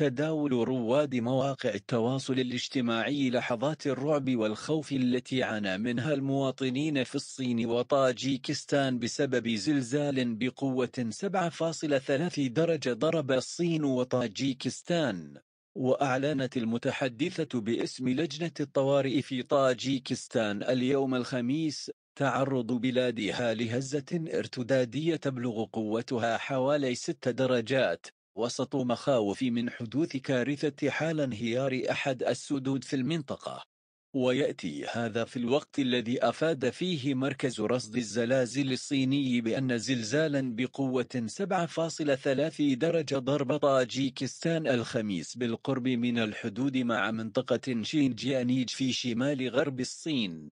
تداول رواد مواقع التواصل الاجتماعي لحظات الرعب والخوف التي عانى منها المواطنين في الصين وطاجيكستان بسبب زلزال بقوة 7.3 درجة ضرب الصين وطاجيكستان وأعلنت المتحدثة باسم لجنة الطوارئ في طاجيكستان اليوم الخميس تعرض بلادها لهزة ارتدادية تبلغ قوتها حوالي 6 درجات وسط مخاوف من حدوث كارثة حال انهيار أحد السدود في المنطقة ويأتي هذا في الوقت الذي أفاد فيه مركز رصد الزلازل الصيني بأن زلزالا بقوة 7.3 درجة ضرب طاجيكستان الخميس بالقرب من الحدود مع منطقة شينجيانيج في شمال غرب الصين